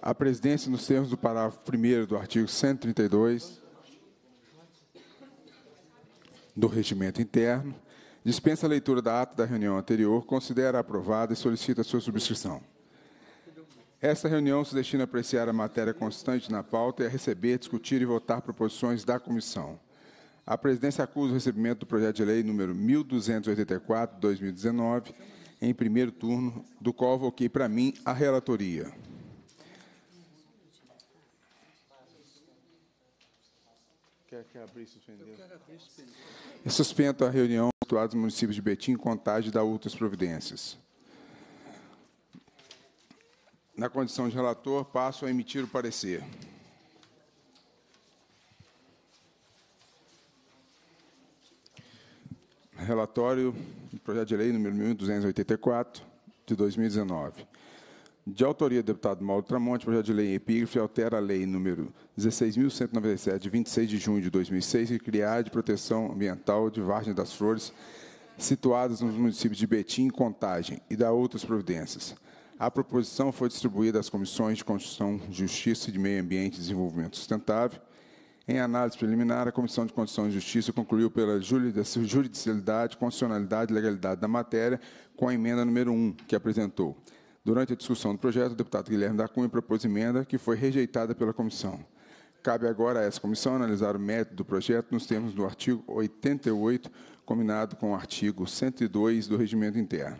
a presidência, nos termos do parágrafo 1 do artigo 132 do Regimento Interno, dispensa a leitura da ata da reunião anterior, considera aprovada e solicita sua subscrição. Esta reunião se destina a apreciar a matéria constante na pauta e a receber, discutir e votar proposições da comissão. A presidência acusa o recebimento do projeto de lei número 1284/2019 em primeiro turno, do qual voquei para mim a relatoria. quer, quer abrir e suspender? Eu quero abrir e suspender. Eu suspendo a reunião situada no município de Betim, contagem da outras providências. Na condição de relator, passo a emitir o parecer. Relatório do projeto de lei número 1284 de 2019 de autoria do deputado Mauro Tramonte, projeto de lei em epígrafe altera a lei número 16.197, de 26 de junho de 2006, que cria a de proteção ambiental de Vargem das Flores, situadas nos municípios de Betim e Contagem, e dá outras providências. A proposição foi distribuída às comissões de Constituição, Justiça e de Meio Ambiente e Desenvolvimento Sustentável. Em análise preliminar, a Comissão de Constituição e Justiça concluiu pela juridicidade, constitucionalidade e legalidade da matéria com a emenda número 1, que apresentou. Durante a discussão do projeto, o deputado Guilherme da Cunha propôs emenda que foi rejeitada pela comissão. Cabe agora a essa comissão analisar o mérito do projeto nos termos do artigo 88, combinado com o artigo 102 do Regimento Interno.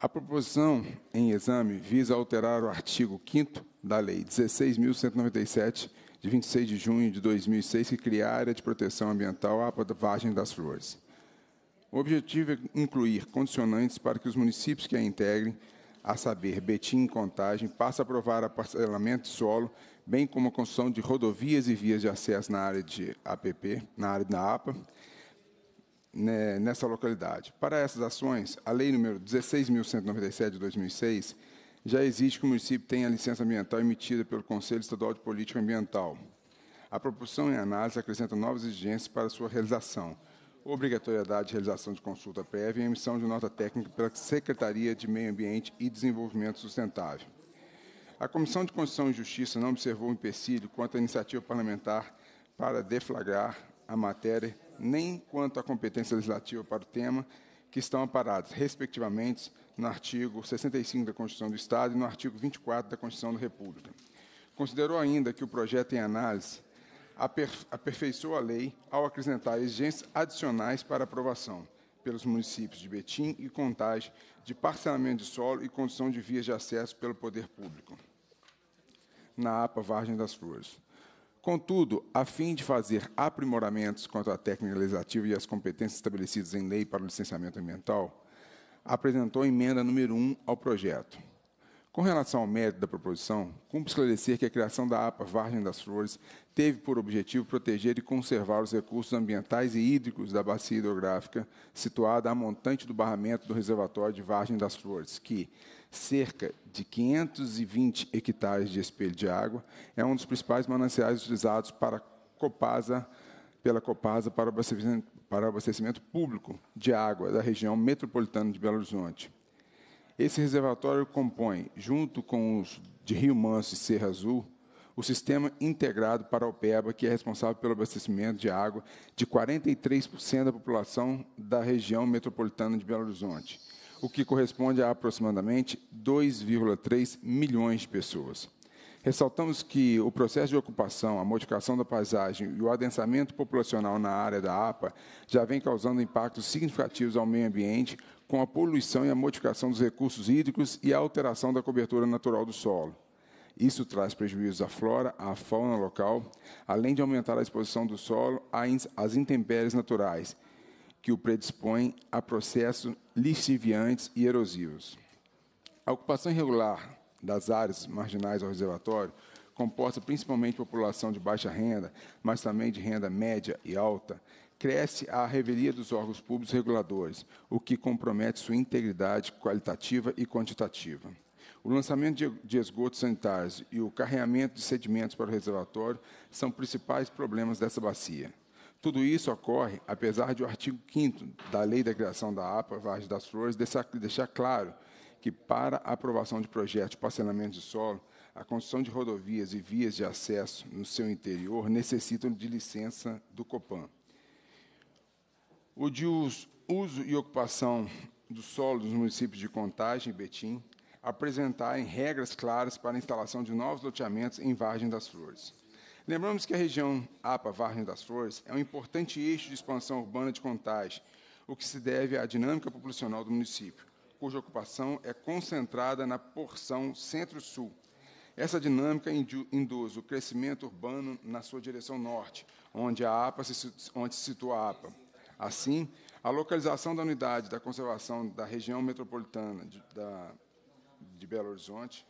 A proposição em exame visa alterar o artigo 5 da Lei 16.197, de 26 de junho de 2006, que cria a área de proteção ambiental à pavagem das flores. O objetivo é incluir condicionantes para que os municípios que a integrem, a saber, Betim e Contagem, passem a aprovar o parcelamento de solo, bem como a construção de rodovias e vias de acesso na área de APP, na área da APA, né, nessa localidade. Para essas ações, a Lei nº 16.197, de 2006, já exige que o município tenha a licença ambiental emitida pelo Conselho Estadual de Política Ambiental. A proporção em análise acrescenta novas exigências para sua realização, obrigatoriedade de realização de consulta prévia e emissão de nota técnica pela Secretaria de Meio Ambiente e Desenvolvimento Sustentável. A Comissão de Constituição e Justiça não observou empecilho quanto à iniciativa parlamentar para deflagrar a matéria, nem quanto à competência legislativa para o tema, que estão amparados, respectivamente, no artigo 65 da Constituição do Estado e no artigo 24 da Constituição da República. Considerou ainda que o projeto em análise aperfeiçoou a lei ao acrescentar exigências adicionais para aprovação pelos municípios de Betim e Contagem de parcelamento de solo e condição de vias de acesso pelo poder público na APA Vargem das Flores. Contudo, a fim de fazer aprimoramentos quanto à técnica legislativa e às competências estabelecidas em lei para o licenciamento ambiental, apresentou a emenda número 1 ao projeto, com relação ao mérito da proposição, cumpre esclarecer que a criação da APA Vargem das Flores teve por objetivo proteger e conservar os recursos ambientais e hídricos da bacia hidrográfica situada a montante do barramento do reservatório de Vargem das Flores, que, cerca de 520 hectares de espelho de água, é um dos principais mananciais utilizados para Copasa, pela Copasa para o para abastecimento público de água da região metropolitana de Belo Horizonte. Esse reservatório compõe, junto com os de Rio Manso e Serra Azul, o sistema integrado para o Peba, que é responsável pelo abastecimento de água de 43% da população da região metropolitana de Belo Horizonte, o que corresponde a aproximadamente 2,3 milhões de pessoas. Ressaltamos que o processo de ocupação, a modificação da paisagem e o adensamento populacional na área da APA já vem causando impactos significativos ao meio ambiente, com a poluição e a modificação dos recursos hídricos e a alteração da cobertura natural do solo. Isso traz prejuízos à flora, à fauna local, além de aumentar a exposição do solo às intempéries naturais, que o predispõem a processos lixiviantes e erosivos. A ocupação irregular das áreas marginais ao reservatório, composta principalmente de população de baixa renda, mas também de renda média e alta, cresce a revelia dos órgãos públicos reguladores, o que compromete sua integridade qualitativa e quantitativa. O lançamento de esgotos sanitários e o carreamento de sedimentos para o reservatório são principais problemas dessa bacia. Tudo isso ocorre apesar de o artigo 5 da Lei da Criação da APA, Vargem das Flores, deixar claro que, para a aprovação de projetos de parcelamento de solo, a construção de rodovias e vias de acesso no seu interior necessitam de licença do COPAN. O de uso e ocupação do solo dos municípios de Contagem e Betim apresentarem regras claras para a instalação de novos loteamentos em Vargem das Flores. Lembramos que a região APA Vargem das Flores é um importante eixo de expansão urbana de Contagem, o que se deve à dinâmica populacional do município, cuja ocupação é concentrada na porção centro-sul. Essa dinâmica induz o crescimento urbano na sua direção norte, onde a APA se, onde se situa a APA Assim, a localização da unidade da conservação da região metropolitana de, da, de Belo Horizonte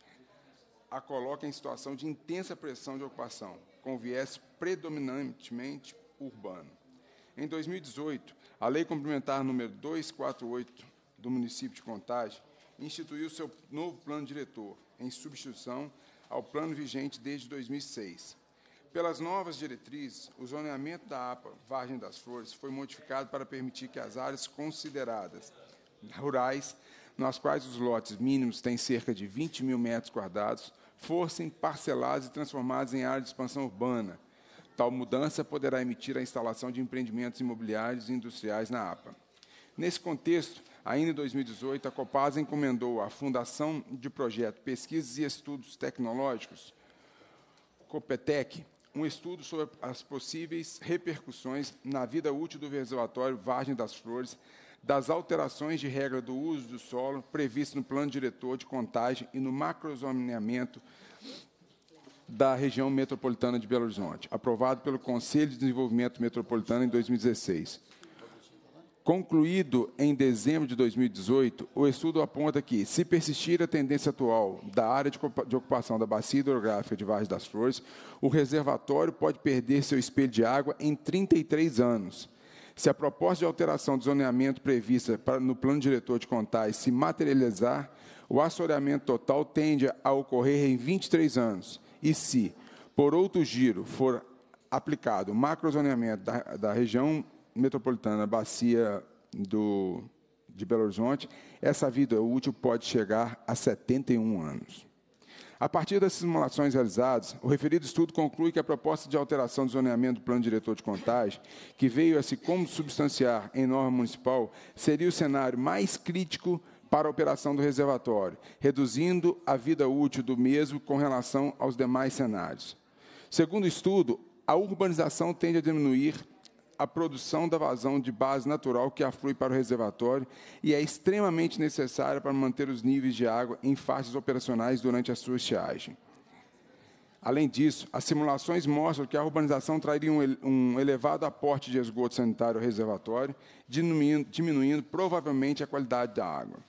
a coloca em situação de intensa pressão de ocupação, com viés predominantemente urbano. Em 2018, a Lei Complementar número 248 do município de Contagem instituiu seu novo plano diretor, em substituição ao plano vigente desde 2006. Pelas novas diretrizes, o zoneamento da APA Vargem das Flores foi modificado para permitir que as áreas consideradas rurais, nas quais os lotes mínimos têm cerca de 20 mil metros quadrados, fossem parceladas e transformadas em área de expansão urbana. Tal mudança poderá emitir a instalação de empreendimentos imobiliários e industriais na APA. Nesse contexto, ainda em 2018, a Copasa encomendou à Fundação de Projeto Pesquisas e Estudos Tecnológicos, Copetec, um estudo sobre as possíveis repercussões na vida útil do reservatório Vargem das Flores, das alterações de regra do uso do solo previsto no plano diretor de contagem e no macrozoneamento da região metropolitana de Belo Horizonte, aprovado pelo Conselho de Desenvolvimento Metropolitano em 2016. Concluído em dezembro de 2018, o estudo aponta que, se persistir a tendência atual da área de ocupação da bacia hidrográfica de Vargas das Flores, o reservatório pode perder seu espelho de água em 33 anos. Se a proposta de alteração do zoneamento prevista no plano diretor de contagem se materializar, o assoreamento total tende a ocorrer em 23 anos. E se, por outro giro, for aplicado o macrozoneamento da, da região metropolitana bacia do, de Belo Horizonte, essa vida útil pode chegar a 71 anos. A partir das simulações realizadas, o referido estudo conclui que a proposta de alteração do zoneamento do plano diretor de contagem, que veio a se como substanciar em norma municipal, seria o cenário mais crítico para a operação do reservatório, reduzindo a vida útil do mesmo com relação aos demais cenários. Segundo o estudo, a urbanização tende a diminuir a produção da vazão de base natural que aflui para o reservatório e é extremamente necessária para manter os níveis de água em faixas operacionais durante a sua estiagem. Além disso, as simulações mostram que a urbanização traria um, elevado aporte de esgoto sanitário ao reservatório, diminuindo, diminuindo provavelmente a qualidade da água.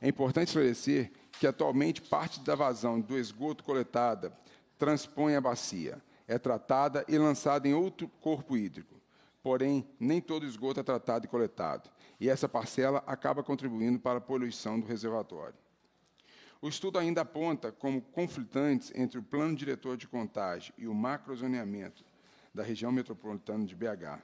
É importante esclarecer que atualmente parte da vazão do esgoto coletada transpõe a bacia, é tratada e lançada em outro corpo hídrico porém nem todo esgoto é tratado e coletado, e essa parcela acaba contribuindo para a poluição do reservatório. O estudo ainda aponta como conflitantes entre o plano diretor de contagem e o macrozoneamento da região metropolitana de BH.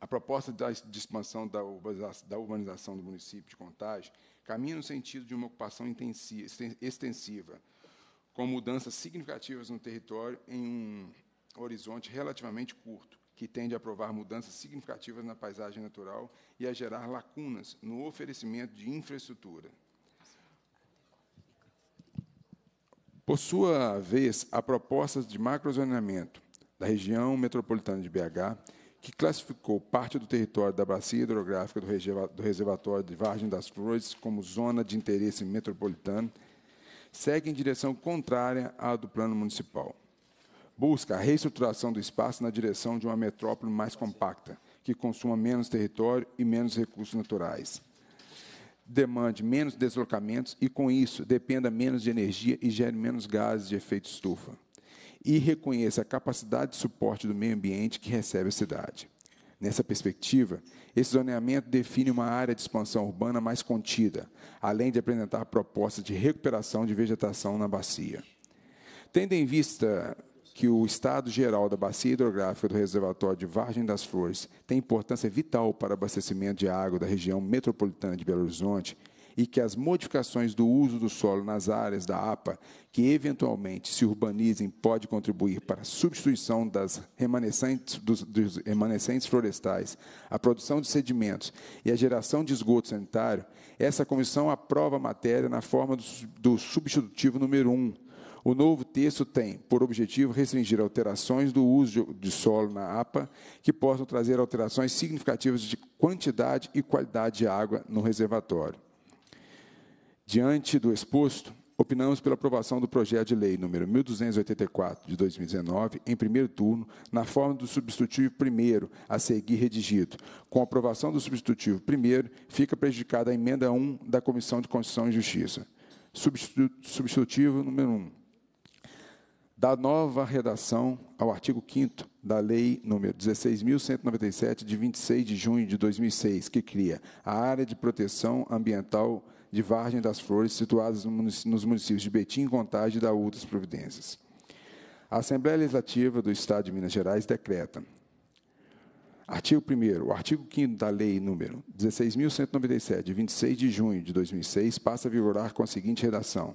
A proposta de expansão da urbanização do município de Contagem caminha no sentido de uma ocupação extensiva, com mudanças significativas no território em um horizonte relativamente curto que tende a provar mudanças significativas na paisagem natural e a gerar lacunas no oferecimento de infraestrutura. Por sua vez, há propostas de macrozoneamento da região metropolitana de BH, que classificou parte do território da bacia hidrográfica do reservatório de Vargem das Flores como zona de interesse metropolitano, segue em direção contrária à do plano municipal busca a reestruturação do espaço na direção de uma metrópole mais compacta, que consuma menos território e menos recursos naturais. Demande menos deslocamentos e, com isso, dependa menos de energia e gere menos gases de efeito estufa. E reconheça a capacidade de suporte do meio ambiente que recebe a cidade. Nessa perspectiva, esse zoneamento define uma área de expansão urbana mais contida, além de apresentar propostas de recuperação de vegetação na bacia. Tendo em vista que o estado geral da bacia hidrográfica do reservatório de Vargem das Flores tem importância vital para o abastecimento de água da região metropolitana de Belo Horizonte e que as modificações do uso do solo nas áreas da APA que eventualmente se urbanizem pode contribuir para a substituição das remanescentes, dos, dos remanescentes florestais, a produção de sedimentos e a geração de esgoto sanitário, essa comissão aprova a matéria na forma do, do substitutivo número 1, o novo texto tem por objetivo restringir alterações do uso de solo na APA que possam trazer alterações significativas de quantidade e qualidade de água no reservatório. Diante do exposto, opinamos pela aprovação do projeto de lei número 1284 de 2019 em primeiro turno, na forma do substitutivo primeiro a seguir redigido. Com a aprovação do substitutivo primeiro, fica prejudicada a emenda 1 da Comissão de Constituição e Justiça. Substitutivo número 1 da nova redação ao artigo 5 da Lei nº 16.197, de 26 de junho de 2006, que cria a Área de Proteção Ambiental de Vargem das Flores, situadas nos municípios de Betim, Contagem e da Outras Providências. A Assembleia Legislativa do Estado de Minas Gerais decreta. Artigo 1 O artigo 5 da Lei nº 16.197, de 26 de junho de 2006, passa a vigorar com a seguinte redação.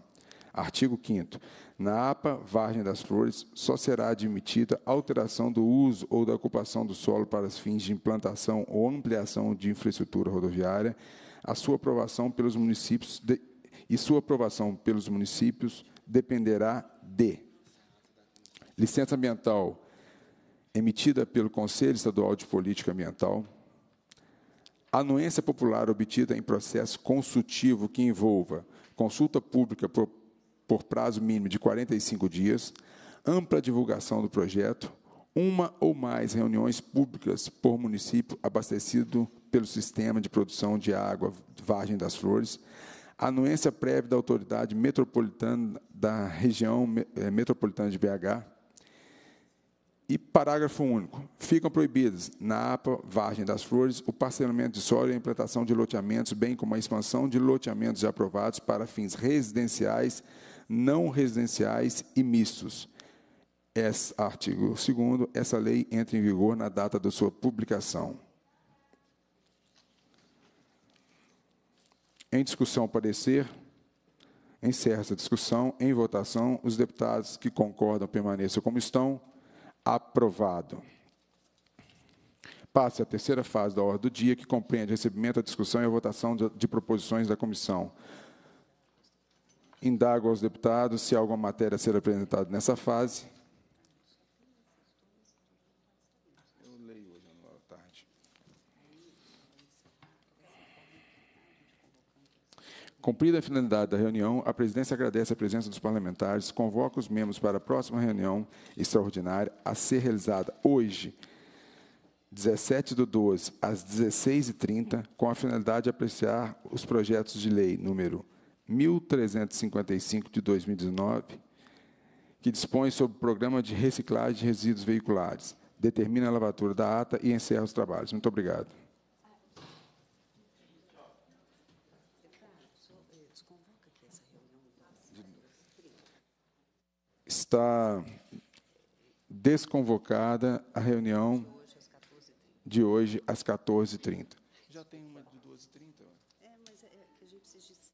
Artigo 5 Na APA, Vargem das Flores, só será admitida alteração do uso ou da ocupação do solo para os fins de implantação ou ampliação de infraestrutura rodoviária, a sua aprovação pelos municípios de, e sua aprovação pelos municípios dependerá de licença ambiental emitida pelo Conselho Estadual de Política Ambiental, anuência popular obtida em processo consultivo que envolva consulta pública por prazo mínimo de 45 dias, ampla divulgação do projeto, uma ou mais reuniões públicas por município abastecido pelo sistema de produção de água Vargem das Flores, anuência prévia da autoridade metropolitana da região eh, metropolitana de BH. E parágrafo único. Ficam proibidas na APA Vargem das Flores o parcelamento de solo e a implantação de loteamentos, bem como a expansão de loteamentos já aprovados para fins residenciais não residenciais e mistos. Esse, artigo 2 essa lei entra em vigor na data da sua publicação. Em discussão, parecer. Encerra essa discussão. Em votação, os deputados que concordam permaneçam como estão. Aprovado. Passa a terceira fase da ordem do dia, que compreende o recebimento, a discussão e a votação de, de proposições da comissão. Indago aos deputados se há alguma matéria a ser apresentada nessa fase. Eu leio hoje à tarde. Cumprida a finalidade da reunião, a presidência agradece a presença dos parlamentares, convoca os membros para a próxima reunião extraordinária a ser realizada hoje, 17 do 12, às 16h30, com a finalidade de apreciar os projetos de lei número 1355 de 2019, que dispõe sobre o programa de reciclagem de resíduos veiculares. Determina a lavatura da ata e encerra os trabalhos. Muito obrigado. Está desconvocada a reunião de hoje às 14h30. Já tem uma de 12h30? É, mas é que a gente precisa de